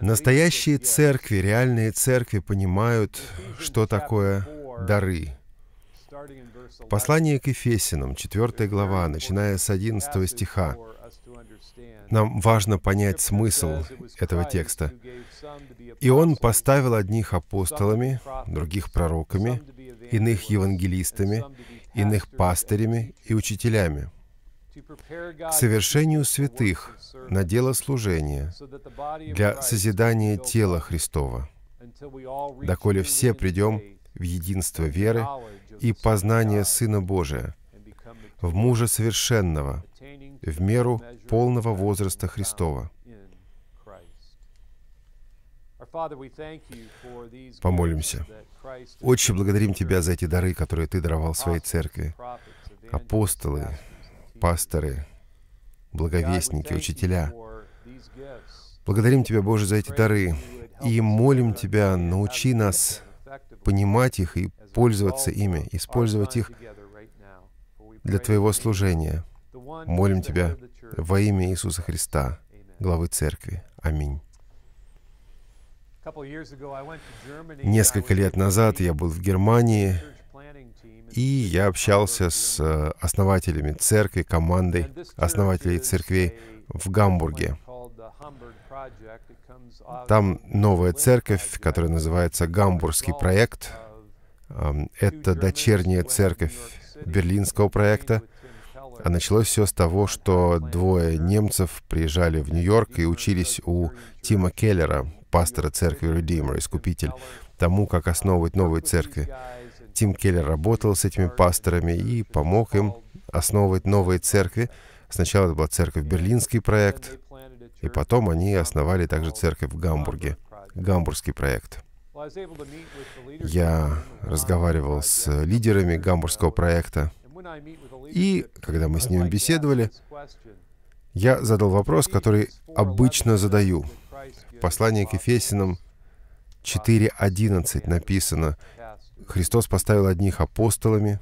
Настоящие церкви, реальные церкви понимают, что такое дары. В послании к Ефесиным, 4 глава, начиная с 11 стиха, нам важно понять смысл этого текста. «И он поставил одних апостолами, других пророками, иных евангелистами, иных пастырями и учителями, к совершению святых на дело служения для созидания тела Христова, доколе все придем в единство веры и познание Сына Божия, в мужа совершенного, в меру полного возраста Христова. Помолимся. Очень благодарим Тебя за эти дары, которые Ты даровал своей церкви. Апостолы, пасторы, благовестники, учителя. Благодарим Тебя, Боже, за эти дары и молим Тебя, научи нас понимать их и пользоваться ими, использовать их для Твоего служения. Молим Тебя во имя Иисуса Христа, главы Церкви. Аминь. Несколько лет назад я был в Германии и я общался с э, основателями церкви, командой основателей церквей в Гамбурге. Там новая церковь, которая называется Гамбургский проект. Эм, это дочерняя церковь берлинского проекта. А началось все с того, что двое немцев приезжали в Нью-Йорк и учились у Тима Келлера, пастора церкви Redeemer, Искупитель, тому, как основывать новые церкви. Тим Келлер работал с этими пасторами и помог им основывать новые церкви. Сначала это была церковь Берлинский проект, и потом они основали также церковь в Гамбурге, Гамбургский проект. Я разговаривал с лидерами Гамбургского проекта, и когда мы с ними беседовали, я задал вопрос, который обычно задаю. В послании к Ефесиным 4.11 написано Христос поставил одних апостолами,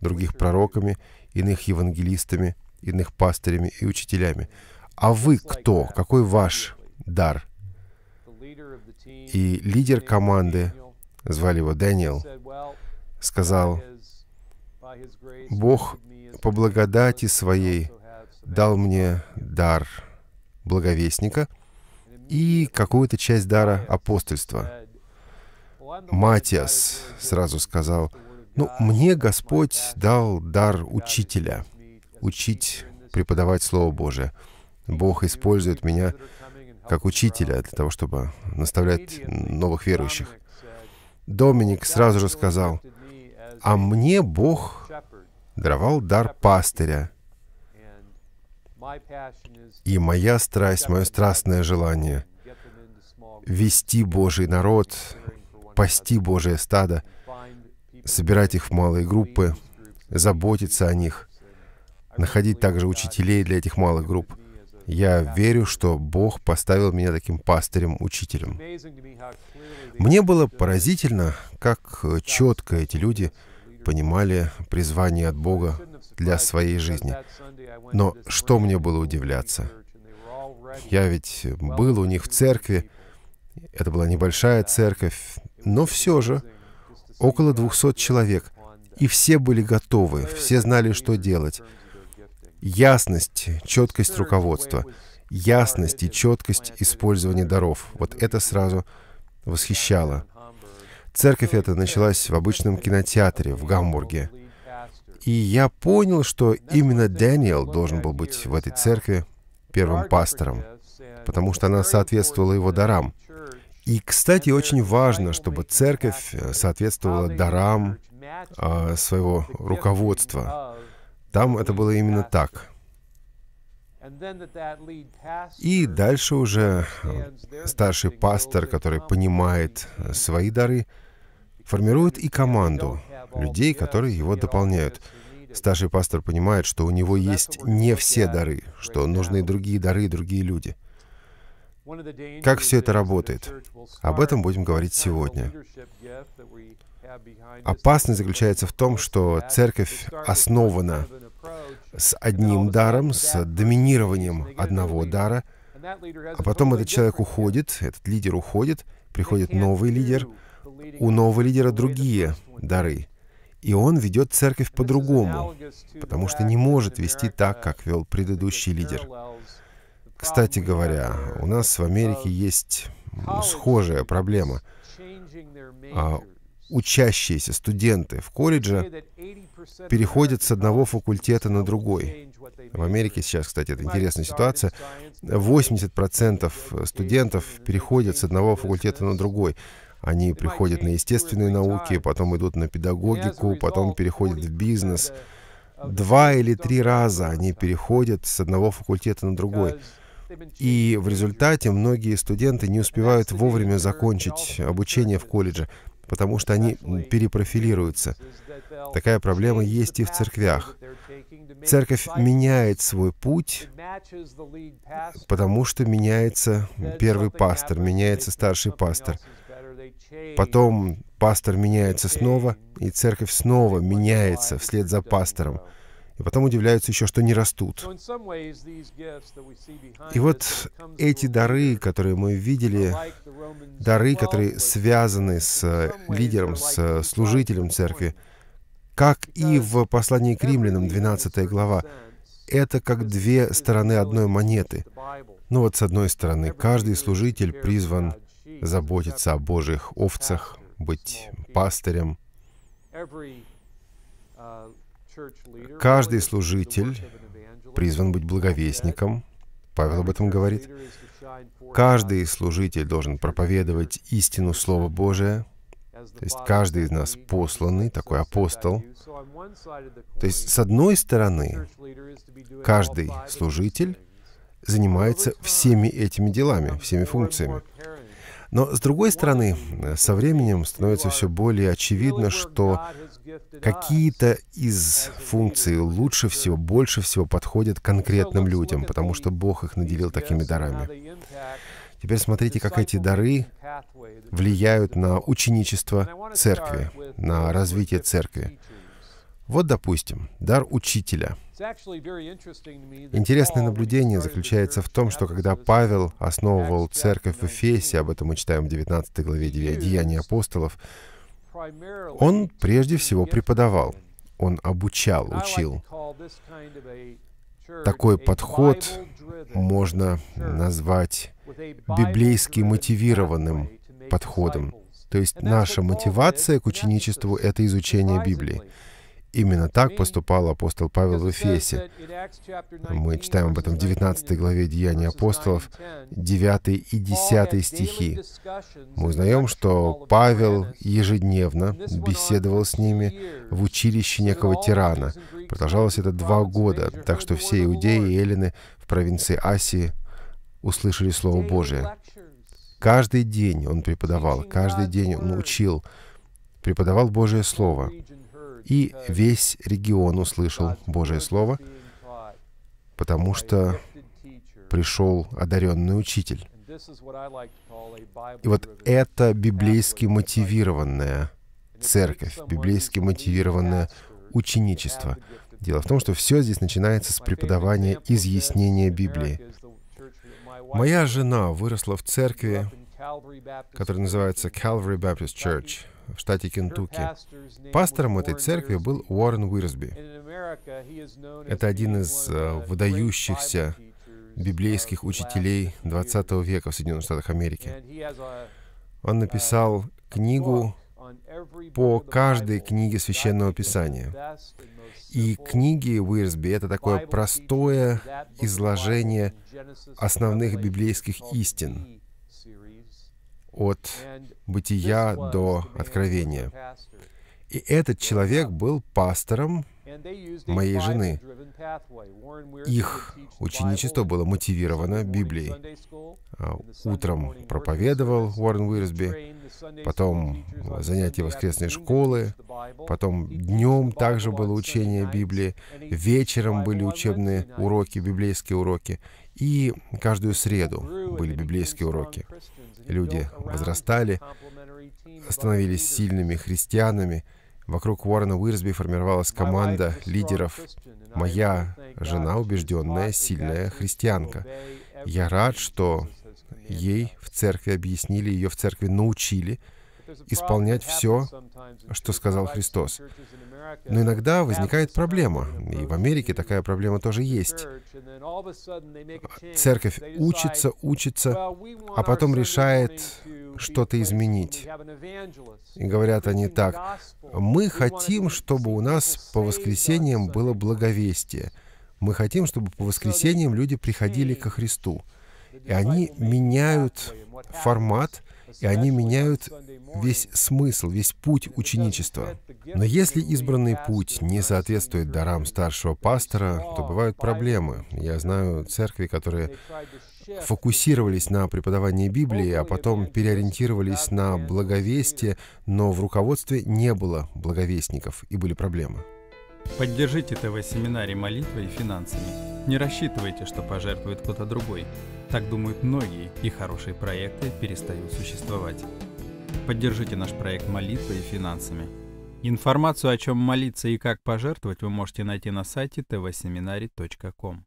других пророками, иных евангелистами, иных пастырями и учителями. А вы кто? Какой ваш дар? И лидер команды, звали его Дэниел, сказал, «Бог по благодати своей дал мне дар благовестника и какую-то часть дара апостольства. Матиас сразу сказал, «Ну, мне Господь дал дар учителя, учить, преподавать Слово Божие. Бог использует меня как учителя для того, чтобы наставлять новых верующих». Доминик сразу же сказал, «А мне Бог даровал дар пастыря, и моя страсть, мое страстное желание — вести Божий народ пасти Божие стадо, собирать их в малые группы, заботиться о них, находить также учителей для этих малых групп. Я верю, что Бог поставил меня таким пастырем-учителем. Мне было поразительно, как э, четко эти люди понимали призвание от Бога для своей жизни. Но что мне было удивляться? Я ведь был у них в церкви, это была небольшая церковь, но все же около 200 человек, и все были готовы, все знали, что делать. Ясность, четкость руководства, ясность и четкость использования даров. Вот это сразу восхищало. Церковь эта началась в обычном кинотеатре в Гамбурге. И я понял, что именно Дэниел должен был быть в этой церкви первым пастором, потому что она соответствовала его дарам — и, кстати, очень важно, чтобы церковь э, соответствовала дарам а, своего руководства. Там это было именно так. И дальше уже э, старший пастор, который понимает э, свои дары, формирует и команду людей, которые его дополняют. Старший пастор понимает, что у него есть не все дары, что нужны другие дары и другие люди — как все это работает? Об этом будем говорить сегодня. Опасность заключается в том, что церковь основана с одним даром, с доминированием одного дара, а потом этот человек уходит, этот лидер уходит, приходит новый лидер, у нового лидера другие дары. И он ведет церковь по-другому, потому что не может вести так, как вел предыдущий лидер. Кстати говоря, у нас в Америке э, есть схожая проблема. А, учащиеся студенты в колледже переходят с одного факультета на другой. В Америке сейчас, кстати, это интересная ситуация. 80% студентов переходят с одного факультета на другой. Они приходят на естественные науки, потом идут на педагогику, потом переходят в бизнес. Два или три раза они переходят с одного факультета на другой и в результате многие студенты не успевают вовремя закончить обучение в колледже, потому что они перепрофилируются. Такая проблема есть и в церквях. Церковь меняет свой путь, потому что меняется первый пастор, меняется старший пастор. Потом пастор меняется снова, и церковь снова меняется вслед за пастором и потом удивляются еще, что не растут. И вот эти дары, которые мы видели, дары, которые связаны с э, лидером, с э, служителем церкви, как и в послании к римлянам, 12 глава, это как две стороны одной монеты. Ну вот с одной стороны, каждый служитель призван заботиться о Божьих овцах, быть пастырем. Uh, Каждый служитель призван быть благовестником. Павел об этом говорит. Каждый служитель должен проповедовать истину Слова Божия. То есть каждый из нас посланный, такой апостол. То есть, с одной стороны, каждый служитель занимается всеми этими делами, всеми функциями. Но, с другой стороны, со временем становится все более очевидно, что какие-то из функций лучше всего, больше всего подходят конкретным людям, потому что Бог их наделил такими дарами. Теперь смотрите, как эти дары влияют на ученичество церкви, на развитие церкви. Вот, допустим, дар учителя. Интересное наблюдение заключается в том, что когда Павел основывал церковь в Эфесе, об этом мы читаем в 19 главе Деяний апостолов, он прежде всего преподавал, он обучал, учил. Такой подход можно назвать библейски мотивированным подходом. То есть наша мотивация к ученичеству — это изучение Библии. Именно так поступал апостол Павел в Эфесе. Мы читаем об этом в 19 главе Деяний апостолов, 9 и 10 стихи. Мы узнаем, что Павел ежедневно беседовал с ними в училище некого тирана. Продолжалось это два года, так что все иудеи и эллины в провинции Асии услышали Слово Божие. Каждый день он преподавал, каждый день он учил, преподавал Божие Слово — и весь регион услышал Божие Слово, потому что пришел одаренный учитель. И вот это библейски мотивированная церковь, библейски мотивированное ученичество. Дело в том, что все здесь начинается с преподавания изъяснения Библии. Моя жена выросла в церкви, которая называется Calvary Baptist Church в штате Кентукки. Пастором этой церкви был Уоррен Уирсби. Это один из э, выдающихся библейских uh, учителей 20 века в Соединенных Штатах Америки. Он uh, написал книгу по каждой книге Священного Писания. И книги Уирсби — это такое простое изложение основных библейских истин от бытия до откровения. И этот человек был пастором моей жены. Их ученичество было мотивировано Библией. А, утром проповедовал Уоррен Уирсби, потом занятия воскресной школы, потом днем также было учение Библии, вечером были учебные уроки, библейские уроки, и каждую среду были библейские уроки люди возрастали, становились сильными христианами. Вокруг Уоррена Уирсби формировалась команда лидеров. Моя жена убежденная, сильная христианка. Я рад, что ей в церкви объяснили, ее в церкви научили — исполнять все, что сказал Христос. Но иногда возникает проблема, и в Америке такая проблема тоже есть. Церковь учится, учится, а потом решает что-то изменить. И говорят они так, мы хотим, чтобы у нас по воскресеньям было благовестие. Мы хотим, чтобы по воскресеньям люди приходили ко Христу. И они меняют формат, и они меняют весь смысл, весь путь ученичества. Но если избранный путь не соответствует дарам старшего пастора, то бывают проблемы. Я знаю церкви, которые фокусировались на преподавании Библии, а потом переориентировались на благовестие, но в руководстве не было благовестников, и были проблемы. Поддержите ТВ-семинарий молитвой и финансами. Не рассчитывайте, что пожертвует кто-то другой. Так думают многие, и хорошие проекты перестают существовать. Поддержите наш проект молитвой и финансами. Информацию, о чем молиться и как пожертвовать, вы можете найти на сайте tvseminary.com.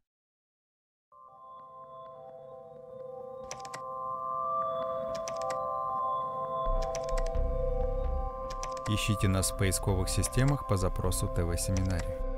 Ищите нас в поисковых системах по запросу ТВ-семинария.